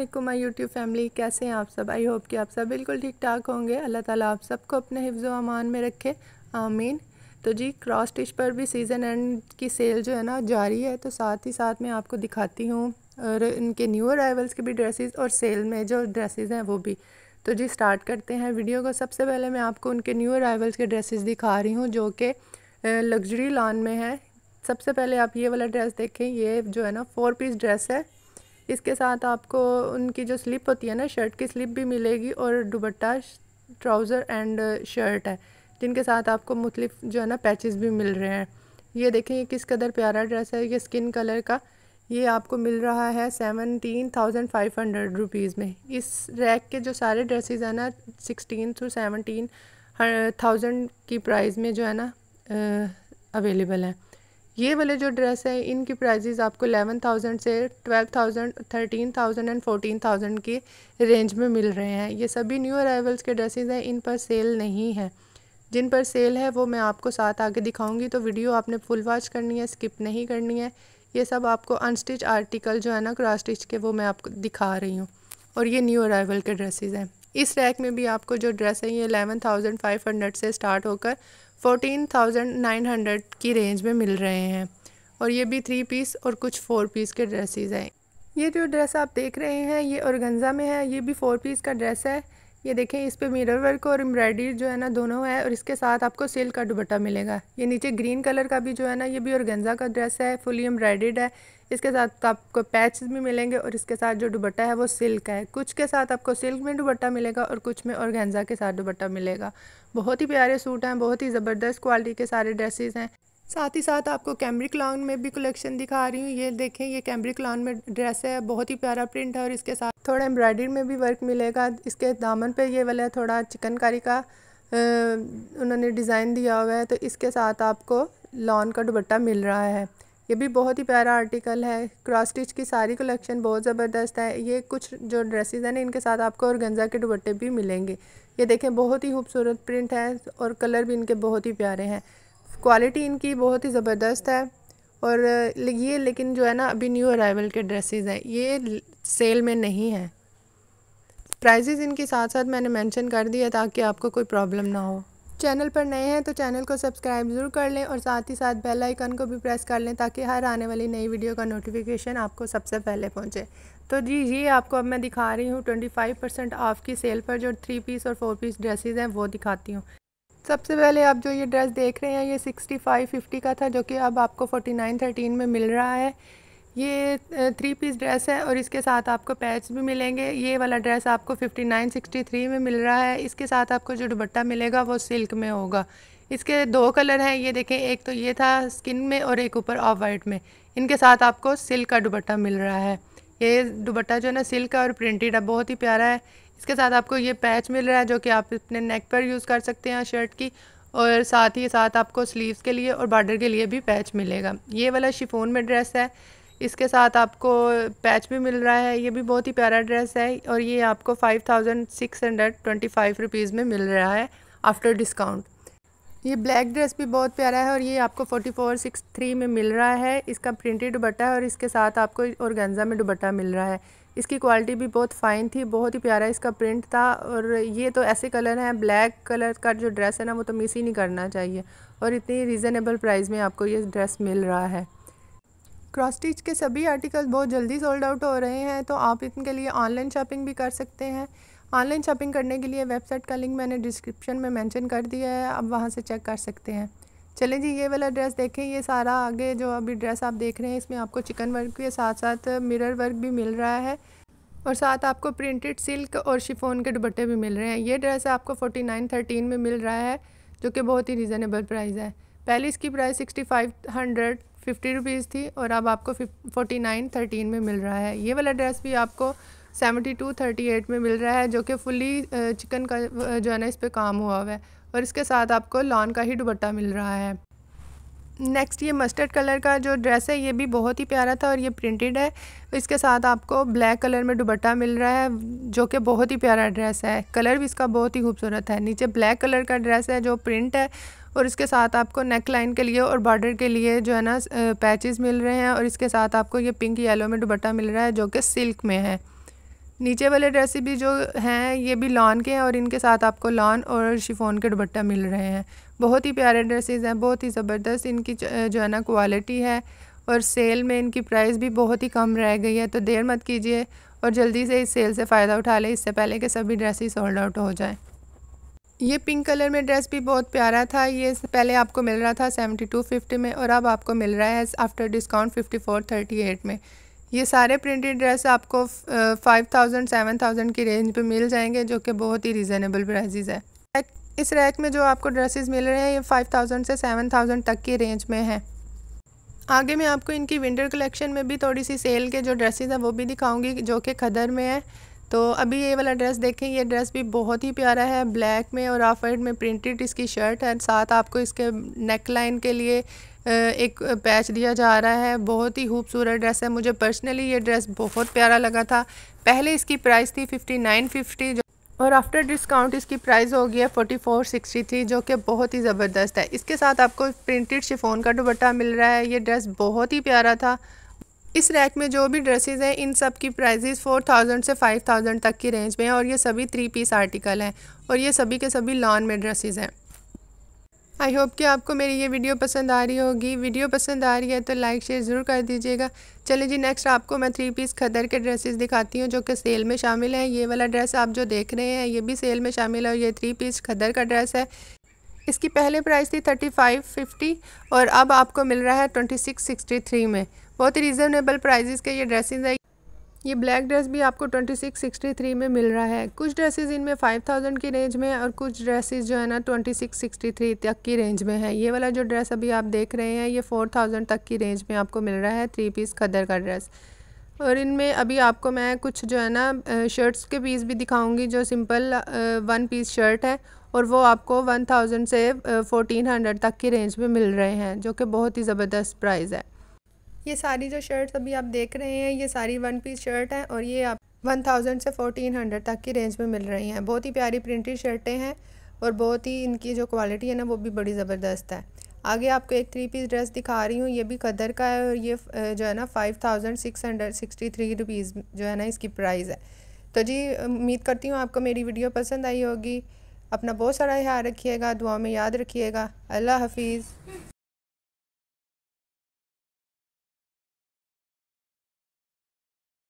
Aslam my YouTube family कैसे हैं आप सब आई होप कि आप सब बिल्कुल ठीक ठाक होंगे अल्लाह ताला आप सबको अपने हिफ्ज़ अमान में रखे आमीन तो जी क्रॉस स्टिच पर भी सीज़न एंड की सेल जो है ना जारी है तो साथ ही साथ मैं आपको दिखाती हूँ और इनके न्यू अराइवल्स के भी ड्रेसेस और सेल में जो ड्रेसेस हैं वो भी तो जी स्टार्ट करते हैं वीडियो को सबसे पहले मैं आपको उनके न्यू अराइवल्स के ड्रेसेस दिखा रही हूँ जो कि लग्जरी लॉन में है सबसे पहले आप ये वाला ड्रेस देखें ये जो है ना फोर पीस ड्रेस है इसके साथ आपको उनकी जो स्लिप होती है ना शर्ट की स्लिप भी मिलेगी और दुबट्टा ट्राउज़र एंड शर्ट है जिनके साथ आपको मुख्तलिफ जो है ना पैचेस भी मिल रहे हैं ये देखें ये किस कदर प्यारा ड्रेस है ये स्किन कलर का ये आपको मिल रहा है seventeen thousand five hundred rupees में इस रैक के जो सारे ड्रेसेस हैं ना सिक्सटीन टू सेवनटीन थाउजेंड की प्राइस में जो है ना अवेलेबल हैं ये वाले जो ड्रेस है इनकी प्राइजेज़ आपको एलेवन थाउजेंड से twelve thousand thirteen thousand and fourteen thousand की रेंज में मिल रहे हैं ये सभी न्यू अराइवल्स के ड्रेसेस हैं इन पर सेल नहीं है जिन पर सेल है वो मैं आपको साथ आगे दिखाऊंगी तो वीडियो आपने फुल वॉच करनी है स्किप नहीं करनी है ये सब आपको अनस्टिच आर्टिकल जो है ना क्रॉस स्टिच के वो मैं आपको दिखा रही हूँ और ये न्यू अराइवल के ड्रेसेज हैं इस रैक में भी आपको जो ड्रेस है ये एलेवन थाउजेंड फाइव हंड्रेड से स्टार्ट होकर फोटीन थाउजेंड नाइन हंड्रेड की रेंज में मिल रहे हैं और ये भी थ्री पीस और कुछ फोर पीस के ड्रेसेस हैं ये जो ड्रेस आप देख रहे हैं ये औरगंजा में है ये भी फोर पीस का ड्रेस है ये देखें इस पर मिरर वर्क और एम्ब्रायड्री जो है ना दोनों है और इसके साथ आपको सिल्क का दुबट्टा मिलेगा ये नीचे ग्रीन कलर का भी जो है ना ये भी औरगंजा का ड्रेस है फुली एम्ब्रॉयडर्ड है इसके साथ तो आपको पैच भी मिलेंगे और इसके साथ जो दुबट्टा है वो सिल्क का है कुछ के साथ आपको सिल्क में दुबट्टा मिलेगा और कुछ में गेंजा के साथ दुबट्टा मिलेगा बहुत ही प्यारे सूट हैं बहुत ही ज़बरदस्त क्वालिटी के सारे ड्रेसेस हैं साथ ही साथ आपको कैम्ब्रिक लॉन्ग में भी कलेक्शन दिखा रही हूँ ये देखें ये कैम्ब्रिक लॉन्ग में ड्रेस है बहुत ही प्यारा प्रिंट है और इसके साथ थोड़ा एम्ब्रॉयडरी में भी वर्क मिलेगा इसके दामन पर ये वाला थोड़ा चिकनकारी का उन्होंने डिज़ाइन दिया हुआ है तो इसके साथ आपको लॉन का दुबट्टा मिल रहा है ये भी बहुत ही प्यारा आर्टिकल है क्रॉस स्टिच की सारी कलेक्शन बहुत ज़बरदस्त है ये कुछ जो ड्रेसेस हैं ना इनके साथ आपको और गंजा के दुपट्टे भी मिलेंगे ये देखें बहुत ही खूबसूरत प्रिंट है और कलर भी इनके बहुत ही प्यारे हैं क्वालिटी इनकी बहुत ही ज़बरदस्त है और ये लेकिन जो है ना अभी न्यू अराइवल के ड्रेसेज हैं ये सेल में नहीं है प्राइजेज़ इनके साथ साथ मैंने मैंशन कर दिया ताकि आपको कोई प्रॉब्लम ना हो चैनल पर नए हैं तो चैनल को सब्सक्राइब ज़रूर कर लें और साथ ही साथ बेल आइकन को भी प्रेस कर लें ताकि हर आने वाली नई वीडियो का नोटिफिकेशन आपको सबसे पहले पहुंचे तो जी ये आपको अब मैं दिखा रही हूँ 25 परसेंट ऑफ की सेल पर जो थ्री पीस और फोर पीस ड्रेसेस हैं वो दिखाती हूँ सबसे पहले आप जो ये ड्रेस देख रहे हैं ये सिक्सटी फाइव फिफ्टी का था जो कि अब आपको फोर्टी नाइन थर्टीन में मिल रहा है ये थ्री पीस ड्रेस है और इसके साथ आपको पैच भी मिलेंगे ये वाला ड्रेस आपको फिफ्टी नाइन सिक्सटी थ्री में मिल रहा है इसके साथ आपको जो दुपट्टा मिलेगा वो सिल्क में होगा इसके दो कलर हैं ये देखें एक तो ये था स्किन में और एक ऊपर ऑफ वाइट में इनके साथ आपको सिल्क का दुपट्टा मिल रहा है ये दुपट्टा जो है ना सिल्क का और प्रिंटेड है बहुत ही प्यारा है इसके साथ आपको ये पैच मिल रहा है जो कि आप अपने नेक पर यूज़ कर सकते हैं शर्ट की और साथ ही साथ आपको स्लीव्स के लिए और बॉर्डर के लिए भी पैच मिलेगा ये वाला शिफोन में ड्रेस है इसके साथ आपको पैच भी मिल रहा है ये भी बहुत ही प्यारा ड्रेस है और ये आपको five thousand six hundred twenty five rupees में मिल रहा है आफ्टर डिस्काउंट ये ब्लैक ड्रेस भी बहुत प्यारा है और ये आपको फोर्टी फोर सिक्स थ्री में मिल रहा है इसका प्रिंटेड दुबट्टा है और इसके साथ आपको औरगेंजा में दुबट्टा मिल रहा है इसकी क्वालिटी भी बहुत फ़ाइन थी बहुत ही प्यारा इसका प्रिंट था और ये तो ऐसे कलर हैं ब्लैक कलर का जो ड्रेस है ना वो तो मिस ही नहीं करना चाहिए और इतनी रीज़नेबल प्राइस में आपको ये ड्रेस मिल रहा है क्रॉस स्टिच के सभी आर्टिकल बहुत जल्दी सोल्ड आउट हो रहे हैं तो आप इनके लिए ऑनलाइन शॉपिंग भी कर सकते हैं ऑनलाइन शॉपिंग करने के लिए वेबसाइट का लिंक मैंने डिस्क्रिप्शन में मेंशन कर दिया है आप वहाँ से चेक कर सकते हैं चलें जी ये वाला ड्रेस देखें ये सारा आगे जो अभी ड्रेस आप देख रहे हैं इसमें आपको चिकन वर्क के साथ साथ मिरर वर्क भी मिल रहा है और साथ आपको प्रिंटेड सिल्क और शिफोन के दुपट्टे भी मिल रहे हैं ये ड्रेस आपको फोर्टी नाइन थर्टीन में मिल रहा है जो कि बहुत ही रिजनेबल प्राइस है पहले इसकी price sixty five hundred fifty rupees थी और अब आपको फोर्टी नाइन थर्टीन में मिल रहा है ये वाला ड्रेस भी आपको सेवेंटी टू थर्टी एट में मिल रहा है जो कि फुली चिकन का जो है ना इस पर काम हुआ हुआ है और इसके साथ आपको लॉन का ही दुपट्टा मिल रहा है नेक्स्ट ये मस्टर्ड कलर का जो ड्रेस है ये भी बहुत ही प्यारा था और ये प्रिंटेड है इसके साथ आपको ब्लैक कलर में दुपट्टा मिल रहा है जो कि बहुत ही प्यारा ड्रेस है कलर भी इसका बहुत ही खूबसूरत है नीचे ब्लैक कलर का ड्रेस है जो प्रिंट है और इसके साथ आपको नेक लाइन के लिए और बॉर्डर के लिए जो है ना पैचेस मिल रहे हैं और इसके साथ आपको ये पिंक येलो में दुबट्टा मिल रहा है जो कि सिल्क में है नीचे वाले ड्रेसे भी जो हैं ये भी लॉन के हैं और इनके साथ आपको लॉन और शिफोन के दुबट्टा मिल रहे हैं बहुत ही प्यारे ड्रेसेस हैं बहुत ही ज़बरदस्त इनकी जो है ना क्वालिटी है और सेल में इनकी प्राइस भी बहुत ही कम रह गई है तो देर मत कीजिए और जल्दी से इस सेल से फ़ायदा उठा लें इससे पहले कि सभी ड्रेसेस सोल्ड आउट हो जाएँ ये पिंक कलर में ड्रेस भी बहुत प्यारा था ये पहले आपको मिल रहा था सेवेंटी टू फिफ्टी में और अब आपको मिल रहा है after discount fifty four thirty eight में ये सारे प्रिंटेड ड्रेस आपको फाइव थाउजेंड सेवन थाउजेंड की रेंज पे मिल जाएंगे जो कि बहुत ही रिजनेबल प्राइजेज़ है इस रैक में जो आपको ड्रेसेस मिल रहे हैं ये फाइव थाउजेंड से सेवन थाउजेंड तक की रेंज में है आगे मैं आपको इनकी विंटर कलेक्शन में भी थोड़ी सी सेल के जो ड्रेसेज हैं वो भी दिखाऊँगी जो कि खदर में है तो अभी ये वाला ड्रेस देखें ये ड्रेस भी बहुत ही प्यारा है ब्लैक में और ऑफ वाइट में प्रिंटेड इसकी शर्ट है साथ आपको इसके नेक लाइन के लिए एक पैच दिया जा रहा है बहुत ही खूबसूरत ड्रेस है मुझे पर्सनली ये ड्रेस बहुत प्यारा लगा था पहले इसकी प्राइस थी फिफ्टी नाइन फिफ्टी और आफ्टर डिस्काउंट इसकी प्राइस हो गई है फोर्टी फोर सिक्सटी थ्री जो कि बहुत ही ज़बरदस्त है इसके साथ आपको प्रिंटेड शिफोन का दुपट्टा मिल रहा है ये ड्रेस बहुत ही प्यारा था इस रैक में जो भी ड्रेसेस हैं इन सब की प्राइजेज़ फ़ोर थाउजेंड से फ़ाइव थाउजेंड तक की रेंज में हैं और ये सभी थ्री पीस आर्टिकल हैं और ये सभी के सभी लॉन में ड्रेसेस हैं आई होप कि आपको मेरी ये वीडियो पसंद आ रही होगी वीडियो पसंद आ रही है तो लाइक शेयर ज़रूर कर दीजिएगा चलिए जी नेक्स्ट आपको मैं थ्री पीस खदर के ड्रेसेस दिखाती हूँ जो कि सेल में शामिल हैं ये वाला ड्रेस आप जो देख रहे हैं ये भी सेल में शामिल है और ये थ्री पीस खदर का ड्रेस है इसकी पहले प्राइस थी थर्टी फाइव फिफ्टी और अब आपको मिल रहा है ट्वेंटी सिक्स सिक्सटी थ्री में बहुत ही रिजनेबल प्राइजेस के ये ड्रेसेस है ये ब्लैक ड्रेस भी आपको ट्वेंटी सिक्स सिक्सटी थ्री में मिल रहा है कुछ ड्रेसेस इनमें फाइव थाउजेंड की रेंज में और कुछ ड्रेसेस जो है ना ट्वेंटी सिक्स सिक्सटी थ्री तक की रेंज में है ये वाला जो ड्रेस अभी आप देख रहे हैं ये फोर थाउजेंड तक की रेंज में आपको मिल रहा है थ्री पीस खदर का ड्रेस और इनमें अभी आपको मैं कुछ जो है ना शर्ट्स के पीस भी दिखाऊंगी जो सिंपल वन पीस शर्ट है और वो आपको वन थाउजेंड से फोटीन हंड्रेड तक की रेंज में मिल रहे हैं जो कि बहुत ही ज़बरदस्त प्राइस है ये सारी जो शर्ट्स अभी आप देख रहे हैं ये सारी वन पीस शर्ट हैं और ये आप वन थाउजेंड से फोर्टीन हंड्रेड तक की रेंज में मिल रही हैं बहुत ही प्यारी प्रिंटेड शर्टें हैं और बहुत ही इनकी जो क्वालिटी है ना वो भी बड़ी ज़बरदस्त है आगे आपको एक थ्री पीस ड्रेस दिखा रही हूँ ये भी कदर का है और ये जो है ना five thousand six hundred sixty three rupees जो है ना इसकी प्राइस है तो जी उम्मीद करती हूँ आपको मेरी वीडियो पसंद आई होगी अपना बहुत सारा ख्याल रखिएगा दुआ में याद रखिएगा अल्लाह हाफिज़